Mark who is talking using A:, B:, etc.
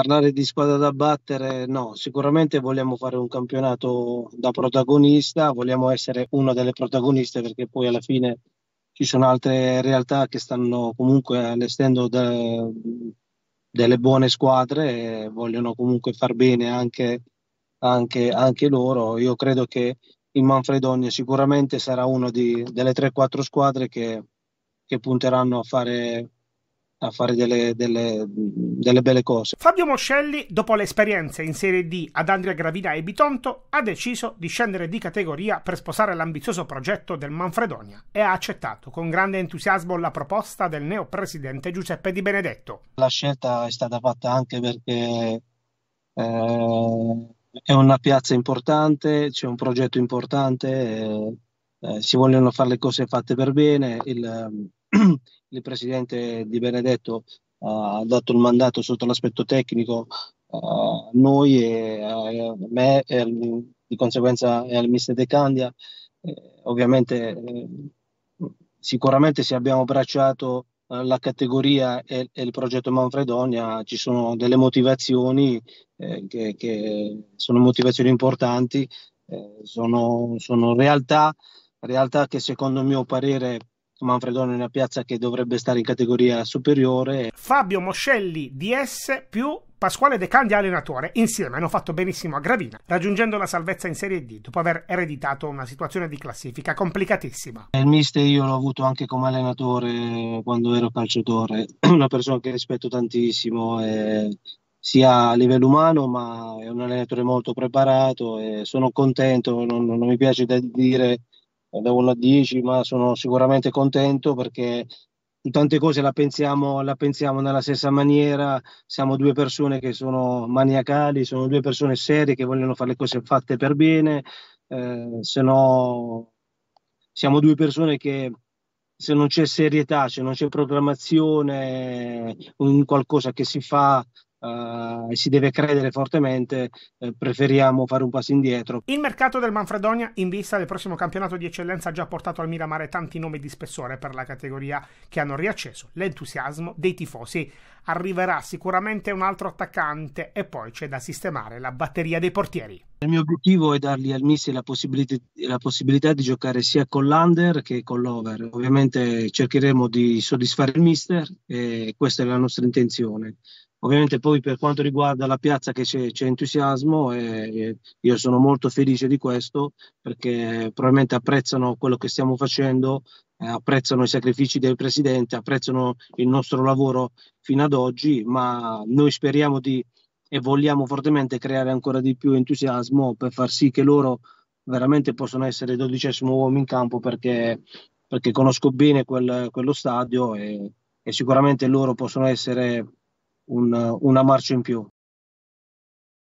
A: parlare di squadra da battere, no, sicuramente vogliamo fare un campionato da protagonista, vogliamo essere una delle protagoniste perché poi alla fine ci sono altre realtà che stanno comunque allestendo de, delle buone squadre e vogliono comunque far bene anche, anche, anche loro. Io credo che il Manfredonia sicuramente sarà una di, delle 3-4 squadre che, che punteranno a fare a fare delle, delle, delle, belle cose.
B: Fabio Moscelli, dopo l'esperienza in Serie D ad Andrea Gravina e Bitonto, ha deciso di scendere di categoria per sposare l'ambizioso progetto del Manfredonia e ha accettato con grande entusiasmo la proposta del neopresidente Giuseppe Di Benedetto.
A: La scelta è stata fatta anche perché eh, è una piazza importante, c'è un progetto importante, eh, eh, si vogliono fare le cose fatte per bene. Il, il presidente Di Benedetto eh, ha dato il mandato sotto l'aspetto tecnico a eh, noi e a eh, me e di conseguenza al mister De Candia. ovviamente sicuramente se abbiamo abbracciato la categoria e, il progetto Manfredonia ci sono delle motivazioni che, che, sono motivazioni importanti, sono, sono realtà, realtà, che secondo il mio parere Manfredone è una piazza che dovrebbe stare in categoria superiore.
B: Fabio Moscelli DS più Pasquale De Candi allenatore insieme hanno fatto benissimo a Gravina, raggiungendo la salvezza in Serie D dopo aver ereditato una situazione di classifica complicatissima.
A: Il mister io l'ho avuto anche come allenatore quando ero calciatore, una persona che rispetto tantissimo eh, sia a livello umano ma è un allenatore molto preparato e sono contento, non, non mi piace dire devo la 10, ma sono sicuramente contento perché su tante cose la pensiamo, la pensiamo nella stessa maniera, siamo due persone che sono maniacali, sono due persone serie che vogliono fare le cose fatte per bene, eh, se no siamo due persone che se non c'è serietà, se non c'è programmazione, un qualcosa che si fa Uh, si deve credere fortemente, eh, preferiamo fare un passo indietro.
B: Il mercato del Manfredonia in vista del prossimo campionato di eccellenza ha già portato al Miramare tanti nomi di spessore per la categoria che hanno riacceso l'entusiasmo dei tifosi. Arriverà sicuramente un altro attaccante e poi c'è da sistemare la batteria dei portieri.
A: Il mio obiettivo è dargli al Missi la, la, possibilità di giocare sia con l'under che con l'over. Ovviamente cercheremo di soddisfare il mister e questa è la nostra intenzione. Ovviamente poi per quanto riguarda la piazza che c'è, c'è entusiasmo e io sono molto felice di questo perché probabilmente apprezzano quello che stiamo facendo, eh, apprezzano i sacrifici del Presidente, apprezzano il nostro lavoro fino ad oggi, ma noi speriamo di e vogliamo fortemente creare ancora di più entusiasmo per far sì che loro veramente possano essere il dodicesimo uomo in campo perché, perché conosco bene quel, quello stadio e, e sicuramente loro possono essere un, una marcia in più.